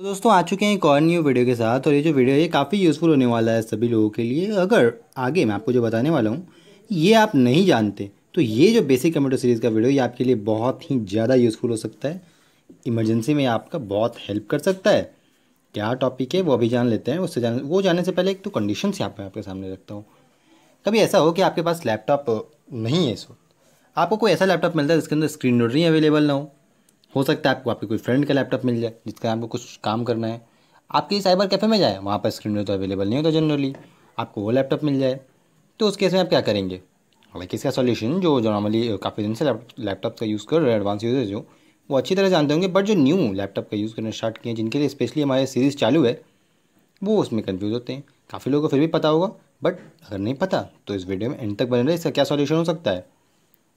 तो दोस्तों आ चुके हैं एक और न्यू वीडियो के साथ और ये जो वीडियो है काफ़ी यूज़फुल होने वाला है सभी लोगों के लिए अगर आगे मैं आपको जो बताने वाला हूँ ये आप नहीं जानते तो ये जो बेसिक कंप्यूटर सीरीज़ का वीडियो ये आपके लिए बहुत ही ज़्यादा यूज़फुल हो सकता है इमरजेंसी में आपका बहुत हेल्प कर सकता है क्या टॉपिक है वो अभी जान लेते हैं उससे जान वो जानने से पहले एक तो कंडीशन से मैं आपके सामने रखता हूँ कभी ऐसा हो कि आपके पास लैपटॉप नहीं है इस वक्त आपको कोई ऐसा लैपटॉप मिलता है जिसके अंदर स्क्रीन नहीं अवेलेबल ना हो हो सकता है आपको आपके कोई फ्रेंड का लैपटॉप मिल जाए जिसका आपको कुछ काम करना है आपके साइबर कैफ़े में जाए वहाँ पर स्क्रीन तो अवेलेबल नहीं होता जनरली आपको वो लैपटॉप मिल जाए तो उस केस में आप क्या करेंगे हालांकि इसका सोल्यूशन जो नॉर्मली काफ़ी दिन से लैपटॉप का यूज़ कर रहे हैं एडवांस यूजर्स जो वो अच्छी तरह जानते होंगे बट जो न्यू लैपटॉप का यूज़ करना स्टार्ट किए जिनके लिए स्पेशली हमारे सीरीज़ चालू है वो उसमें कन्फ्यूज़ होते हैं काफ़ी लोगों को फिर भी पता होगा बट अगर नहीं पता तो इस वीडियो में एंड तक बने रहे इसका क्या सोल्यूशन हो सकता है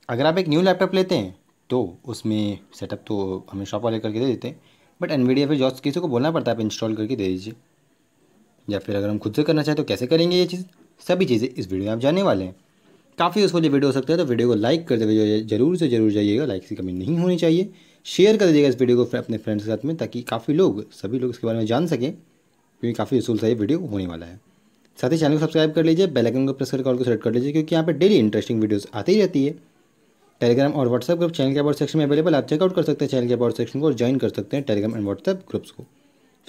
अगर आप एक न्यू लैपटॉप लेते हैं तो उसमें सेटअप तो हमें शॉप वाले करके दे देते हैं बट एनवीडिया पे जॉब्स किसी को बोलना पड़ता है आप इंस्टॉल करके दे दीजिए या फिर अगर हम खुद से करना चाहें तो कैसे करेंगे ये चीज़ सभी चीज़ें इस वीडियो में आप जानने वाले हैं काफ़ी जो वीडियो हो सकता है तो वीडियो को लाइक कर देगा जरूर से जरूर जाइएगा लाइक की कमी नहीं होनी चाहिए शेयर कर दीजिएगा इस वीडियो को अपने फ्रेंड्स के साथ में ताकि काफ़ी लोग सभी लोग इसके बारे में जान सकें क्योंकि काफ़ी यूजफुल सा ये वीडियो होने वाला है साथ ही चैनल को सब्सक्राइब कर लीजिए बेल आइकन को प्रेस करके ऑल को सेलेक्ट कर लीजिए क्योंकि यहाँ पर डेली इंटरेस्टिंग वीडियोस आती ही रहती है टेलीग्राम और व्हाट्सएप ग्रुप चैनल के अबाउट सेक्शन में अवेलेबल आप चेकआउट कर सकते हैं चैनल के अबाउट सेक्शन को और ज्वाइन कर सकते हैं टेलीग्राम एंड व्हाट्सएप ग्रुप्स को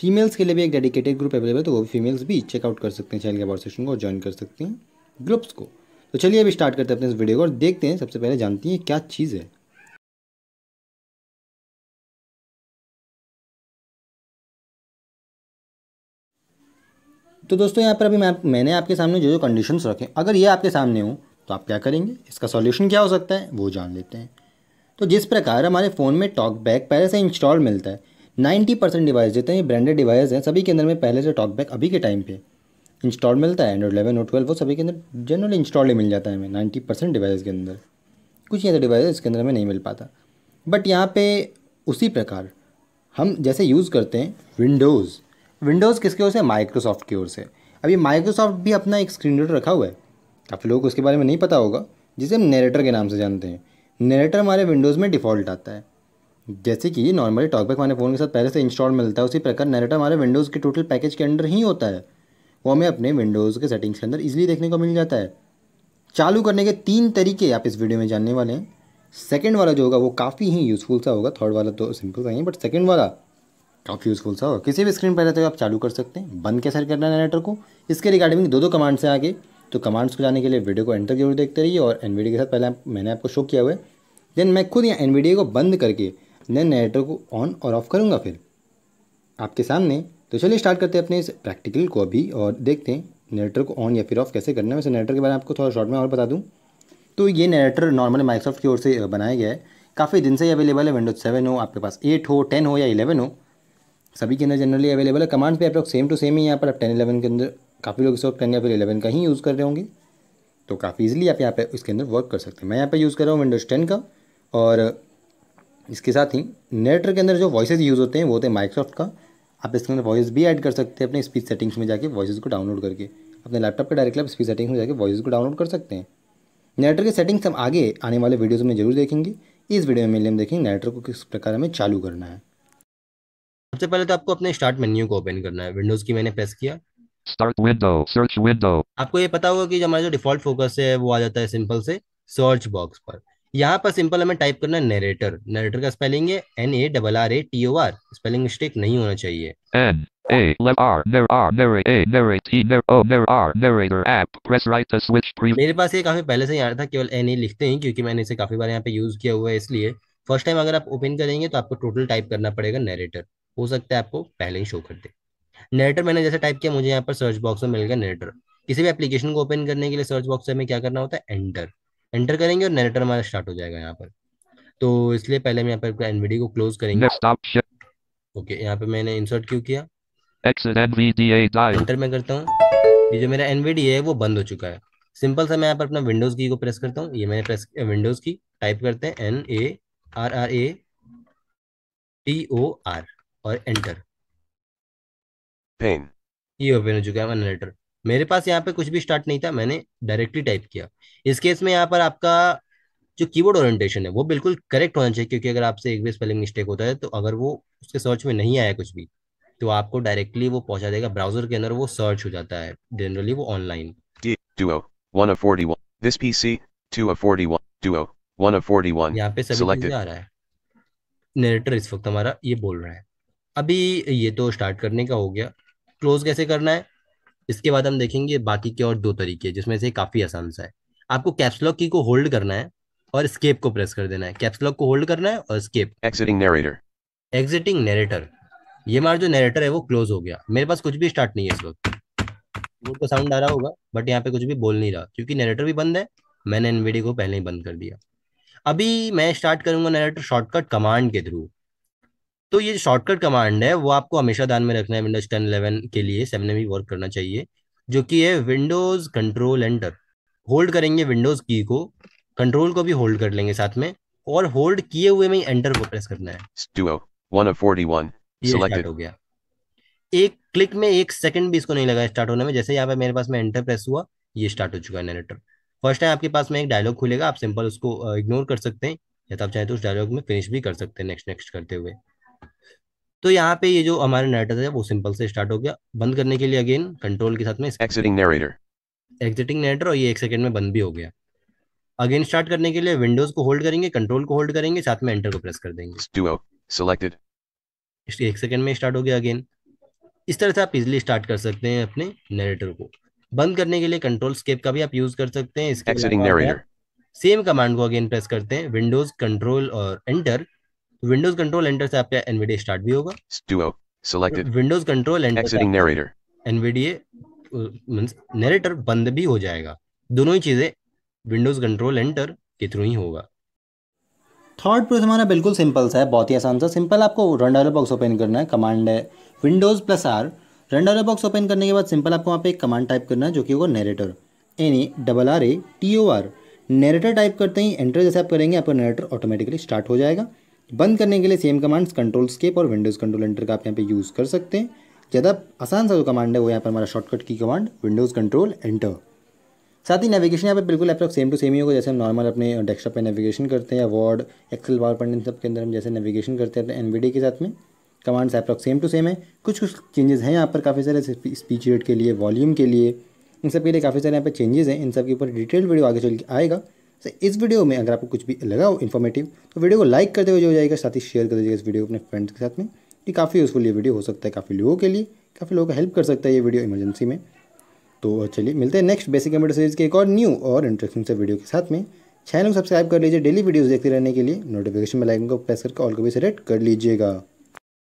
फीमेल्स के लिए भी एक डेडिकेटेड ग्रुप अवेलेबल तो वो भी फीमेल्स भी चेकआउट कर सकते हैं चैनल के अबाउट सेक्शन को और ज्वाइन कर सकते हैं ग्रुप्स को तो चलिए अभी स्टार्ट करते हैं अपने इस वीडियो को और देखते हैं सबसे पहले जानती हैं क्या चीज़ है तो दोस्तों यहाँ पर अभी मैं मैंने आपके सामने जो जो कंडीशंस रखे अगर ये आपके सामने हो तो आप क्या करेंगे इसका सॉल्यूशन क्या हो सकता है वो जान लेते हैं तो जिस प्रकार हमारे फ़ोन में टॉक बैक पहले से इंस्टॉल मिलता है 90 परसेंट डिवाइस जितने ब्रांडेड डिवाइस हैं सभी के अंदर में पहले से टॉक बैक अभी के टाइम पे इंस्टॉल मिलता है एंड्रॉइड इलेवन और ट्वेल्व वो सभी के अंदर जनरली इंस्टॉल ही मिल जाता है हमें नाइन्टी परसेंट डिवाइस के अंदर कुछ ही ऐसे डिवाइस इसके अंदर हमें नहीं मिल पाता बट यहाँ पे उसी प्रकार हम जैसे यूज़ करते हैं विंडोज़ विंडोज़ किसके ओर से माइक्रोसॉफ्ट की ओर से अभी माइक्रोसॉफ्ट भी अपना एक स्क्रीन रेडर रखा हुआ है काफ़ी लोगों को उसके बारे में नहीं पता होगा जिसे हम नेरेटर के नाम से जानते हैं नेरेटर हमारे विंडोज़ में डिफ़ॉल्ट आता है जैसे कि नॉर्मली टॉकबैक हमारे फ़ोन के साथ पहले से इंस्टॉल मिलता है उसी प्रकार नेरेटर हमारे विंडोज़ के टोटल पैकेज के अंडर ही होता है वो हमें अपने विंडोज़ के सेटिंग्स के अंदर ईजिली देखने को मिल जाता है चालू करने के तीन तरीके आप इस वीडियो में जानने वाले हैं सेकेंड वाला जो होगा वो काफ़ी ही यूज़फुल सा होगा थर्ड वाला तो सिंपल सा ही बट सेकेंड वाला काफ़ी यूज़फुल सा होगा किसी भी स्क्रीन पर रहते हुए आप चालू कर सकते हैं बंद कैसे करना है नरेटर को इसके रिगार्डिंग दो दो कमांड से आगे तो कमांड्स को जाने के लिए वीडियो को एंड तक जरूर देखते रहिए और एन के साथ पहले मैंने आपको शो किया हुआ है देन मैं खुद यहाँ एन को बंद करके देन नेटर को ऑन और ऑफ करूँगा फिर आपके सामने तो चलिए स्टार्ट करते हैं अपने इस प्रैक्टिकल को अभी और देखते हैं नेटर को ऑन या फिर ऑफ कैसे करना है वैसे नेटर के बारे में आपको थोड़ा शॉर्ट में और बता दूँ तो ये नेटर नॉर्मल माइक्रोसॉफ्ट की ओर से बनाया गया है काफ़ी दिन से ही अवेलेबल है विंडोज सेवन हो आपके पास एट हो टेन हो या इलेवन हो सभी के अंदर जनरली अवेलेबल है कमांड्स भी आप लोग सेम टू सेम ही यहाँ पर आप टेन इलेवन के अंदर काफ़ी लोग इस वक्त टेन या फिर इलेवन का ही यूज़ कर रहे होंगे तो काफ़ी इजीली आप यहाँ पे इसके अंदर वर्क कर सकते हैं मैं यहाँ पे यूज़ कर रहा हूँ विंडोज़ टेन का और इसके साथ ही नेटर के अंदर जो वॉइस यूज़ होते हैं वो होते हैं माइक्रोसॉफ्ट का आप इसके अंदर वॉइस भी ऐड कर सकते हैं अपने स्पीच सेटिंग्स में जाकर वॉइस को डाउनलोड करके अपने लैपटॉप के डायरेक्टली आप स्पीच सेटिंग्स में जाकर वॉइस को डाउनलोड कर सकते हैं नेटर के सेटिंग्स हम आगे आने वाले वीडियोज़ में जरूर देखेंगे इस वीडियो में हम देखेंगे नेटर को किस प्रकार हमें चालू करना है सबसे पहले तो आपको अपने स्टार्ट मेन्यू को ओपन करना है विंडोज़ की मैंने प्रेस किया स्टार्ट विंडो सर्च विंडो आपको ये पता होगा कि जो हमारा जो डिफॉल्ट फोकस है वो आ जाता है सिंपल से सर्च बॉक्स पर यहाँ पर सिंपल हमें टाइप करना है नरेटर नरेटर का स्पेलिंग है N A double R A T O R spelling mistake नहीं होना चाहिए N A left R narr R narr A narr T narr O narr R narrator app press right to switch pre मेरे पास ये काफी पहले से याद था केवल एन ए लिखते हैं क्योंकि मैंने इसे काफी बार यहाँ पे यूज किया हुआ है इसलिए फर्स्ट टाइम अगर आप ओपन करेंगे तो आपको टोटल टाइप करना पड़ेगा नरेटर हो सकता है आपको पहले ही शो कर दे नेरेटर मैंने जैसे टाइप किया मुझे यहाँ पर सर्च बॉक्स में मिल गया नेरेटर किसी भी एप्लीकेशन को ओपन करने के लिए सर्च बॉक्स में क्या करना होता है एंटर एंटर करेंगे और नेरेटर हमारा स्टार्ट हो जाएगा यहाँ पर तो इसलिए पहले हम यहाँ पर एनवीडी को क्लोज करेंगे ओके यहाँ पे मैंने इंसर्ट क्यों किया एंटर मैं करता हूँ ये जो मेरा एनवीडी है वो बंद हो चुका है सिंपल सा मैं यहाँ पर अपना विंडोज की को प्रेस करता हूँ ये मैंने प्रेस विंडोज की टाइप करते हैं N A R R A T O R और एंटर पेन ये ओपन हो चुका है एनालेटर मेरे पास यहाँ पे कुछ भी स्टार्ट नहीं था मैंने डायरेक्टली टाइप किया इस केस में यहाँ पर आपका जो कीबोर्ड ओरिएंटेशन है वो बिल्कुल करेक्ट होना चाहिए क्योंकि अगर आपसे एक भी स्पेलिंग मिस्टेक होता है तो अगर वो उसके सर्च में नहीं आया कुछ भी तो आपको डायरेक्टली वो पहुंचा देगा ब्राउजर के अंदर वो सर्च हो जाता है जनरली वो ऑनलाइन Duo, 1 यहाँ पे सभी Selected. आ रहा है नरेटर इस वक्त हमारा ये बोल रहा है अभी ये तो स्टार्ट करने का हो गया क्लोज कैसे करना है इसके बाद हम देखेंगे बाकी के और दो तरीके जिसमें से काफ़ी आसान सा है आपको कैप्सलॉक की को होल्ड करना है और स्केप को प्रेस कर देना है कैप्सलॉक को होल्ड करना है और escape exiting narrator exiting narrator ये हमारा जो नरेटर है वो क्लोज हो गया मेरे पास कुछ भी स्टार्ट नहीं है इस वक्त बोर्ड का साउंड आ रहा होगा बट यहाँ पे कुछ भी बोल नहीं रहा क्योंकि नरेटर भी बंद है मैंने एनवीडी को पहले ही बंद कर दिया अभी मैं स्टार्ट करूंगा नरेटर शॉर्टकट कमांड के थ्रू तो ये शॉर्टकट कमांड है वो आपको हमेशा ध्यान में रखना है विंडोज टेन इलेवन के लिए सेवन में भी वर्क करना चाहिए जो कि है विंडोज कंट्रोल एंटर होल्ड करेंगे विंडोज की को कंट्रोल को भी होल्ड कर लेंगे साथ में और होल्ड किए हुए में एंटर को प्रेस करना है Stuo, हो गया एक क्लिक में एक सेकंड भी इसको नहीं लगा स्टार्ट होने में जैसे यहाँ पे मेरे पास में एंटर प्रेस हुआ ये स्टार्ट हो चुका है नरेटर फर्स्ट टाइम आपके पास में एक डायलॉग खुलेगा आप सिंपल उसको इग्नोर कर सकते हैं या तो आप चाहें तो उस डायलॉग में फिनिश भी कर सकते हैं नेक्स्ट नेक्स्ट करते हुए तो यहाँ पे ये जो हमारे नाइटर है वो सिंपल से स्टार्ट हो गया बंद करने के लिए अगेन कंट्रोल के साथ में एक्सिटिंग नरेटर एक्सिटिंग नरेटर और ये एक सेकंड में बंद भी हो गया अगेन स्टार्ट करने के लिए विंडोज को होल्ड करेंगे कंट्रोल को होल्ड करेंगे साथ में एंटर को प्रेस कर देंगे सिलेक्टेड एक सेकंड में स्टार्ट हो गया अगेन इस तरह से आप इजिली स्टार्ट कर सकते हैं अपने नरेटर को बंद करने के लिए कंट्रोल स्केप का भी आप यूज कर सकते हैं इसके सेम कमांड को अगेन प्रेस करते हैं विंडोज कंट्रोल और एंटर विंडोज कंट्रोल एंटर से आपका एनवीडीए स्टार्ट भी होगा Studio selected Windows control enter exiting narrator. NVDA means narrator बंद भी हो जाएगा दोनों ही चीजें विंडोज कंट्रोल एंटर के थ्रू ही होगा थर्ड प्रोसेस हमारा बिल्कुल सिंपल सा है बहुत ही आसान सा सिंपल आपको रन डायलॉग बॉक्स ओपन करना है कमांड है Windows plus R run dialog box open करने के बाद सिंपल आपको वहाँ पे एक कमांड टाइप करना है जो कि होगा narrator N A double R A T O R narrator type करते ही एंटर जैसे आप करेंगे आपका नरेटर ऑटोमेटिकली स्टार्ट हो जाएगा बंद करने के लिए सेम कमांड्स कंट्रोल स्केप और विंडोज़ कंट्रोल एंटर का आप यहाँ पे यूज़ कर सकते हैं ज़्यादा आसान सा जो कमांड है वो यहाँ पर हमारा शॉर्टकट की कमांड विंडोज़ कंट्रोल एंटर साथ ही नेविगेशन यहाँ पे बिल्कुल लैपटॉप सेम टू सेम ही होगा जैसे हम नॉर्मल अपने डेस्कटॉप पे नेविगेशन करते हैं या वर्ड एक्सेल पावर पॉइंट इन सब के अंदर हम जैसे नेविगेशन करते हैं एन के साथ में commands approx same to same है कुछ कुछ चेंजेस हैं यहाँ पर काफ़ी सारे स्पीच रेट के लिए वॉल्यूम के लिए इन सब के लिए काफ़ी सारे यहाँ पर चेंजेस हैं इन सब के ऊपर डिटेल वीडियो आगे चल के आएगा तो इस वीडियो में अगर आपको कुछ भी लगा हो इन्फॉर्मेटिव तो वीडियो को लाइक करते हुए जो हो जाएगा साथ ही शेयर कर दीजिएगा इस वीडियो अपने फ्रेंड्स के साथ में ये काफ़ी यूज़फुल ये वीडियो हो सकता है काफ़ी लोगों के लिए काफ़ी लोगों का हेल्प कर सकता है ये वीडियो इमरजेंसी में तो चलिए मिलते हैं नेक्स्ट बेसिक कंप्यूटर सीरीज़ के एक और न्यू और इंटरेस्टिंग से वीडियो के साथ में चैनल को सब्सक्राइब कर लीजिए डेली वीडियोज़ देखते रहने के लिए नोटिफिकेशन बेल आइकन को प्रेस करके ऑल को भी सेलेक्ट कर लीजिएगा